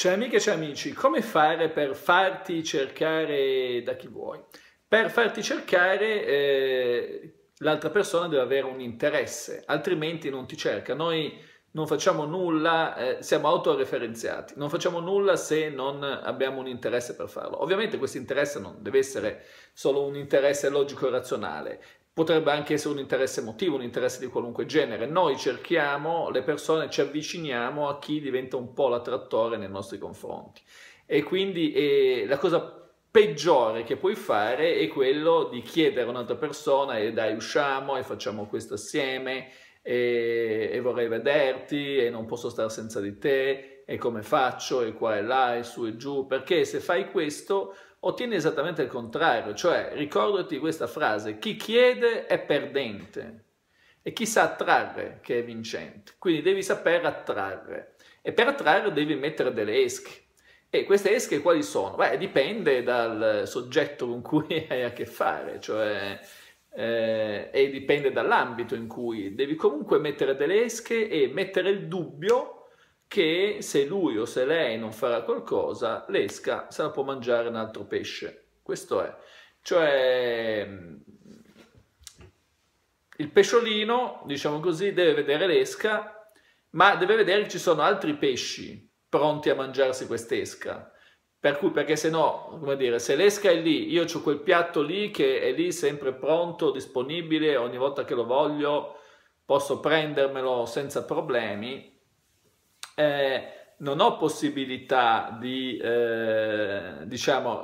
Ciao amiche e ciao amici, come fare per farti cercare da chi vuoi? Per farti cercare eh, l'altra persona deve avere un interesse, altrimenti non ti cerca. Noi non facciamo nulla, eh, siamo autoreferenziati, non facciamo nulla se non abbiamo un interesse per farlo. Ovviamente questo interesse non deve essere solo un interesse logico e razionale, potrebbe anche essere un interesse emotivo, un interesse di qualunque genere. Noi cerchiamo le persone, ci avviciniamo a chi diventa un po' l'attrattore nei nostri confronti. E quindi eh, la cosa peggiore che puoi fare è quello di chiedere a un'altra persona e eh, dai usciamo e facciamo questo assieme e, e vorrei vederti e non posso stare senza di te e come faccio e qua e là e su e giù, perché se fai questo ottieni esattamente il contrario, cioè ricordati questa frase, chi chiede è perdente e chi sa attrarre che è vincente, quindi devi saper attrarre e per attrarre devi mettere delle esche. E queste esche quali sono? Beh, dipende dal soggetto con cui hai a che fare, cioè eh, e dipende dall'ambito in cui devi comunque mettere delle esche e mettere il dubbio che se lui o se lei non farà qualcosa, l'esca se la può mangiare un altro pesce. Questo è. Cioè, mm, il pesciolino, diciamo così, deve vedere l'esca, ma deve vedere che ci sono altri pesci pronti a mangiarsi quest'esca. Per cui, perché se no, come dire, se l'esca è lì, io ho quel piatto lì che è lì sempre pronto, disponibile, ogni volta che lo voglio posso prendermelo senza problemi, eh, non ho possibilità di, eh, diciamo,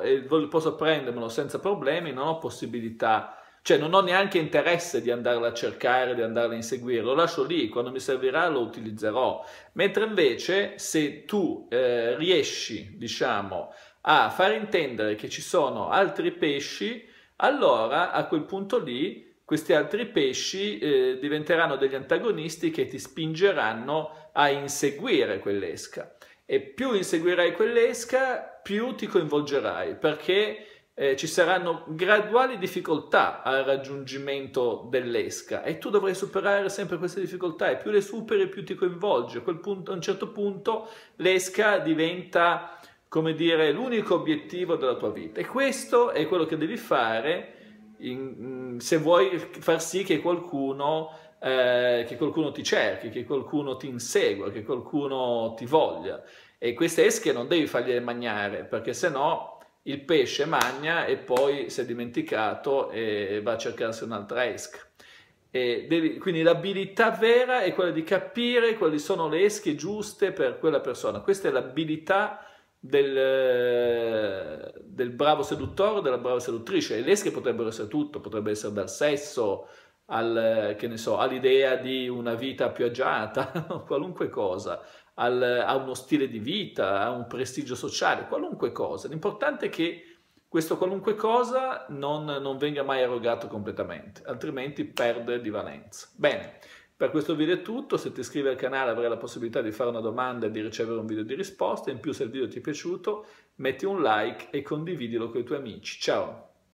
posso prendermelo senza problemi, non ho possibilità, cioè non ho neanche interesse di andarla a cercare, di andarla a inseguire, lo lascio lì, quando mi servirà lo utilizzerò. Mentre invece se tu eh, riesci, diciamo, a far intendere che ci sono altri pesci, allora a quel punto lì questi altri pesci eh, diventeranno degli antagonisti che ti spingeranno a inseguire quell'esca. E più inseguirai quell'esca, più ti coinvolgerai, perché eh, ci saranno graduali difficoltà al raggiungimento dell'esca e tu dovrai superare sempre queste difficoltà e più le superi più ti coinvolge. A, punto, a un certo punto l'esca diventa, come dire, l'unico obiettivo della tua vita e questo è quello che devi fare in, mm, se vuoi far sì che qualcuno, eh, che qualcuno ti cerchi, che qualcuno ti insegua, che qualcuno ti voglia. E queste esche non devi fargliele mangiare, perché se no il pesce magna e poi si è dimenticato e va a cercarsi un'altra esca. Devi, quindi l'abilità vera è quella di capire quali sono le esche giuste per quella persona. Questa è l'abilità vera del, eh, del, bravo seduttore o della brava seduttrice. Le lesche potrebbero essere tutto, potrebbe essere dal sesso, al, so, all'idea di una vita più agiata, qualunque cosa, al, a uno stile di vita, a un prestigio sociale, qualunque cosa. L'importante è che questo qualunque cosa non, non venga mai erogato completamente, altrimenti perde di valenza. Bene. Per questo video è tutto, se ti iscrivi al canale avrai la possibilità di fare una domanda e di ricevere un video di risposta, in più se il video ti è piaciuto metti un like e condividilo con i tuoi amici. Ciao!